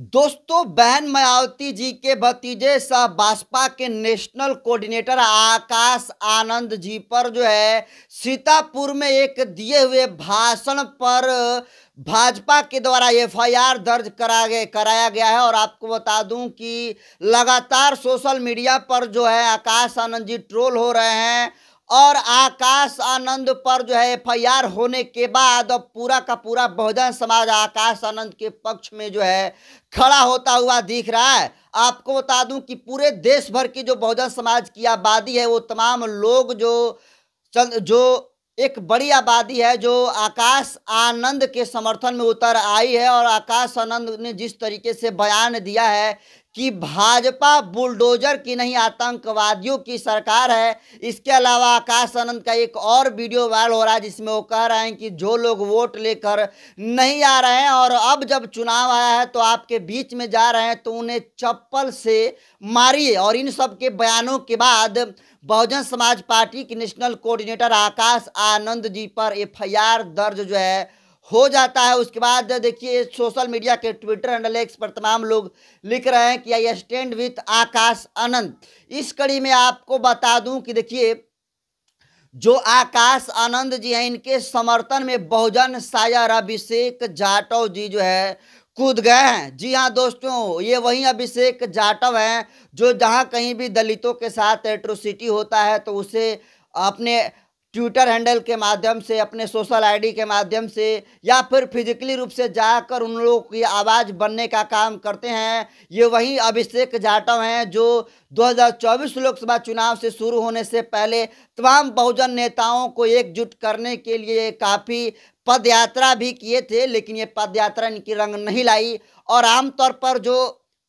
दोस्तों बहन मायावती जी के भतीजे सह भाजपा के नेशनल कोऑर्डिनेटर आकाश आनंद जी पर जो है सीतापुर में एक दिए हुए भाषण पर भाजपा के द्वारा एफआईआर दर्ज करा गए कराया गया है और आपको बता दूं कि लगातार सोशल मीडिया पर जो है आकाश आनंद जी ट्रोल हो रहे हैं और आकाश आनंद पर जो है एफ होने के बाद अब पूरा का पूरा बहुजन समाज आकाश आनंद के पक्ष में जो है खड़ा होता हुआ दिख रहा है आपको बता दूं कि पूरे देश भर की जो बहुजन समाज की आबादी है वो तमाम लोग जो चंद जो एक बड़ी आबादी है जो आकाश आनंद के समर्थन में उतर आई है और आकाश आनंद ने जिस तरीके से बयान दिया है कि भाजपा बुलडोजर की नहीं आतंकवादियों की सरकार है इसके अलावा आकाश आनंद का एक और वीडियो वायरल हो रहा है जिसमें वो कह रहे हैं कि जो लोग वोट लेकर नहीं आ रहे हैं और अब जब चुनाव आया है तो आपके बीच में जा रहे हैं तो उन्हें चप्पल से मारिए और इन सब के बयानों के बाद बहुजन समाज पार्टी के नेशनल कोऑर्डिनेटर आकाश आनंद जी पर एफ दर्ज जो है हो जाता है उसके बाद देखिए सोशल मीडिया के ट्विटर हैंडल एक्स पर तमाम लोग लिख रहे हैं कि आई स्टैंड विथ आकाश आनंद इस कड़ी में आपको बता दूं कि देखिए जो आकाश आनंद जी हैं इनके समर्थन में बहुजन सायर अभिषेक जाटव जी जो है कूद गए हैं जी हाँ दोस्तों ये वही अभिषेक जाटव हैं जो जहाँ कहीं भी दलितों के साथ एट्रोसिटी होता है तो उसे अपने ट्विटर हैंडल के माध्यम से अपने सोशल आईडी के माध्यम से या फिर फिजिकली रूप से जाकर उन लोगों की आवाज़ बनने का काम करते हैं ये वही अभिषेक जाटव हैं जो 2024 लोकसभा चुनाव से शुरू होने से पहले तमाम बहुजन नेताओं को एकजुट करने के लिए काफ़ी पदयात्रा भी किए थे लेकिन ये पदयात्रा इनकी रंग नहीं लाई और आमतौर पर जो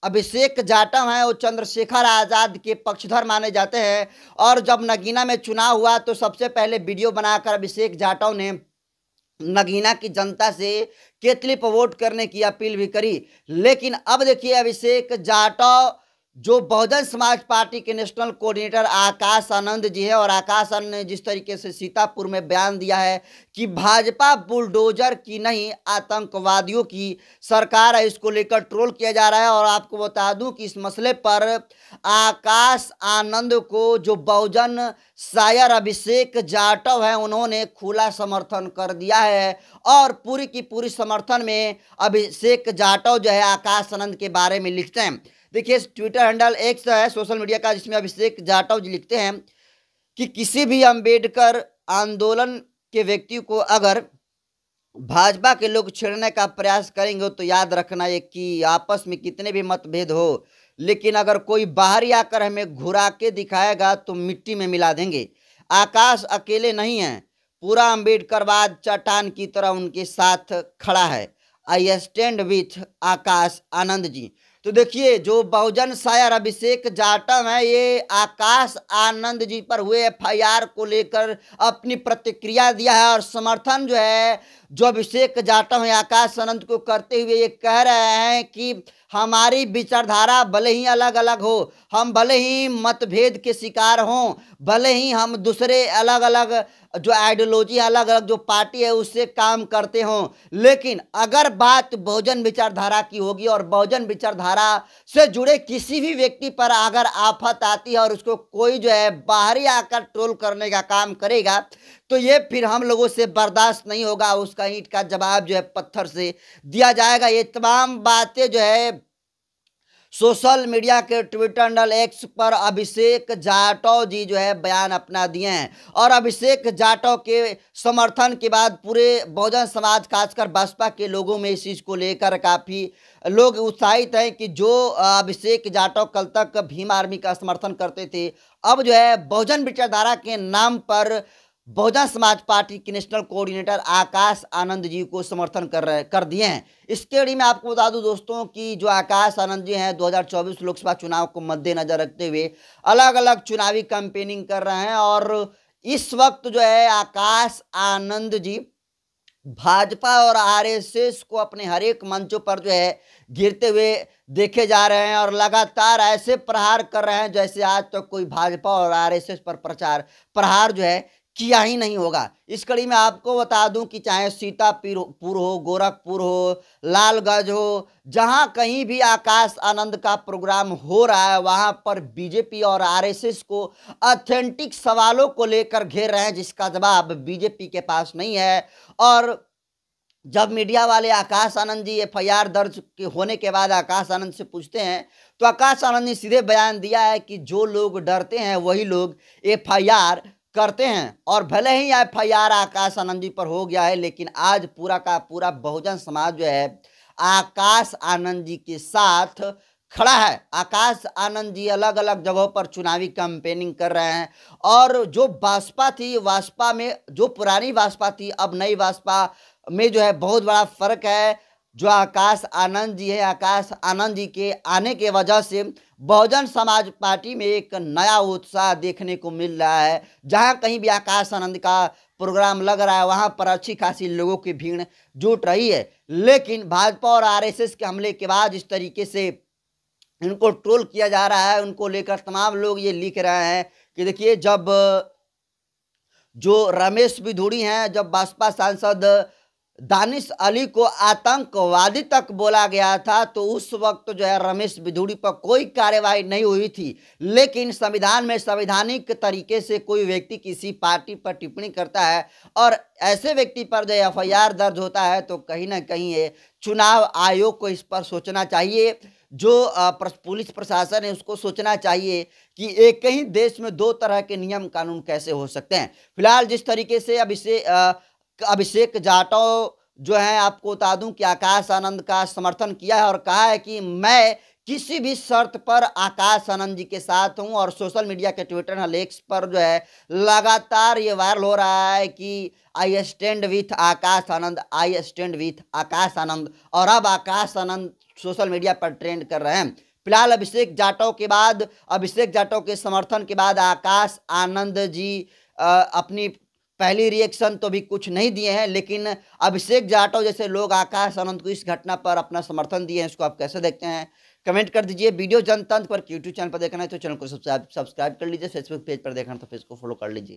अभिषेक जाटव हैं वो चंद्रशेखर आज़ाद के पक्षधर माने जाते हैं और जब नगीना में चुनाव हुआ तो सबसे पहले वीडियो बनाकर अभिषेक जाटव ने नगीना की जनता से केतली पर वोट करने की अपील भी करी लेकिन अब देखिए अभिषेक जाटव जो बहुजन समाज पार्टी के नेशनल कोऑर्डिनेटर आकाश आनंद जी है और आकाश आनंद ने जिस तरीके से सीतापुर में बयान दिया है कि भाजपा बुलडोजर की नहीं आतंकवादियों की सरकार है इसको लेकर ट्रोल किया जा रहा है और आपको बता दूं कि इस मसले पर आकाश आनंद को जो बहुजन शायर अभिषेक जाटव हैं उन्होंने खुला समर्थन कर दिया है और पूरी की पूरी समर्थन में अभिषेक जाटव जो है आकाश आनंद के बारे में लिखते हैं देखिए ट्विटर हैंडल एक्स है सोशल मीडिया का जिसमें अभिषेक जाटव जी लिखते हैं कि किसी भी अम्बेडकर आंदोलन के व्यक्ति को अगर भाजपा के लोग छेड़ने का प्रयास करेंगे तो याद रखना है कि आपस में कितने भी मतभेद हो लेकिन अगर कोई बाहरी आकर हमें घुरा के दिखाएगा तो मिट्टी में मिला देंगे आकाश अकेले नहीं है पूरा अम्बेडकरवाद चट्टान की तरह उनके साथ खड़ा है आई स्टैंड विथ आकाश आनंद जी तो देखिए जो बहुजन शायर अभिषेक जाटव है ये आकाश आनंद जी पर हुए एफ को लेकर अपनी प्रतिक्रिया दिया है और समर्थन जो है जो अभिषेक जाटव है आकाश आनंद को करते हुए ये कह रहे हैं कि हमारी विचारधारा भले ही अलग अलग हो हम भले ही मतभेद के शिकार हों भले ही हम दूसरे अलग अलग जो आइडियोलॉजी अलग अलग जो पार्टी है उससे काम करते हों लेकिन अगर बात बहुजन विचारधारा की होगी और बहुजन विचारधारा से जुड़े किसी भी व्यक्ति पर अगर आफत आती है और उसको कोई जो है बाहरी आकर ट्रोल करने का काम करेगा तो ये फिर हम लोगों से बर्दाश्त नहीं होगा उसका ईंट का जवाब जो है पत्थर से दिया जाएगा ये तमाम बातें जो है सोशल मीडिया के ट्विटर हैंडल एक्स पर अभिषेक जाटव जी जो है बयान अपना दिए हैं और अभिषेक जाटव के समर्थन के बाद पूरे बहुजन समाज खासकर बसपा के लोगों में इस चीज़ को लेकर काफ़ी लोग उत्साहित हैं कि जो अभिषेक जाटव कल तक भीम आर्मी का समर्थन करते थे अब जो है बहुजन विचारधारा के नाम पर बहुजन समाज पार्टी के नेशनल कोऑर्डिनेटर आकाश आनंद जी को समर्थन कर रहे कर दिए हैं इसके कड़ी में आपको बता दूं दोस्तों कि जो आकाश आनंद जी हैं 2024 लोकसभा चुनाव को मद्देनजर रखते हुए अलग अलग चुनावी कैंपेनिंग कर रहे हैं और इस वक्त जो है आकाश आनंद जी भाजपा और आरएसएस को अपने हरेक मंचों पर जो है गिरते हुए देखे जा रहे हैं और लगातार ऐसे प्रहार कर रहे हैं जैसे आज तक तो कोई भाजपा और आरएसएस पर प्रचार प्रहार जो है किया ही नहीं होगा इस कड़ी में आपको बता दूं कि चाहे सीतापुर हो गोरखपुर हो लालगंज हो जहां कहीं भी आकाश आनंद का प्रोग्राम हो रहा है वहां पर बीजेपी और आरएसएस को ऑथेंटिक सवालों को लेकर घेर रहे हैं जिसका जवाब बीजेपी के पास नहीं है और जब मीडिया वाले आकाश आनंद जी एफ दर्ज के होने के बाद आकाश आनंद से पूछते हैं तो आकाश आनंद ने सीधे बयान दिया है कि जो लोग डरते हैं वही लोग एफ करते हैं और भले ही एफ आई आर आकाश आनंद जी पर हो गया है लेकिन आज पूरा का पूरा बहुजन समाज जो है आकाश आनंद जी के साथ खड़ा है आकाश आनंद जी अलग अलग जगहों पर चुनावी कैंपेनिंग कर रहे हैं और जो भाजपा थी भाजपा में जो पुरानी भाजपा थी अब नई भाजपा में जो है बहुत बड़ा फर्क है जो आकाश आनंद जी है आकाश आनंद जी के आने के वजह से बहुजन समाज पार्टी में एक नया उत्साह देखने को मिल रहा है जहाँ कहीं भी आकाश आनंद का प्रोग्राम लग रहा है वहाँ पर अच्छी खासी लोगों की भीड़ जुट रही है लेकिन भाजपा और आरएसएस के हमले के बाद इस तरीके से इनको ट्रोल किया जा रहा है उनको लेकर तमाम लोग ये लिख रहे हैं कि देखिए जब जो रमेश विधुड़ी हैं जब भाजपा सांसद दानिश अली को आतंकवादी तक बोला गया था तो उस वक्त जो है रमेश बिधूड़ी पर कोई कार्यवाही नहीं हुई थी लेकिन संविधान में संवैधानिक तरीके से कोई व्यक्ति किसी पार्टी पर टिप्पणी करता है और ऐसे व्यक्ति पर जो एफ दर्ज होता है तो कहीं ना कहीं ये चुनाव आयोग को इस पर सोचना चाहिए जो पुलिस प्रशासन है उसको सोचना चाहिए कि एक ही देश में दो तरह के नियम कानून कैसे हो सकते हैं फिलहाल जिस तरीके से अब इसे अभिषेक जाटव जो है आपको बता दूं कि आकाश आनंद का समर्थन किया है और कहा है कि मैं किसी भी शर्त पर आकाश आनंद जी के साथ हूं और सोशल मीडिया के ट्विटर लेक्स पर जो है लगातार ये वायरल हो रहा है कि I stand with Akash Anand I stand with Akash Anand और अब आकाश आनंद सोशल मीडिया पर ट्रेंड कर रहे हैं फिलहाल अभिषेक जाटव के बाद अभिषेक जाटव के समर्थन के बाद आकाश आनंद जी अपनी पहली रिएक्शन तो भी कुछ नहीं दिए हैं लेकिन अभिषेक जाटव जैसे लोग आकाश आनंद को इस घटना पर अपना समर्थन दिए हैं इसको आप कैसे देखते हैं कमेंट कर दीजिए वीडियो जनतंत्र पर यूट्यूब चैनल पर देखना है तो चैनल को सब्सक्राइब कर लीजिए फेसबुक पेज पर देखना तो फेसबुक को फॉलो कर लीजिए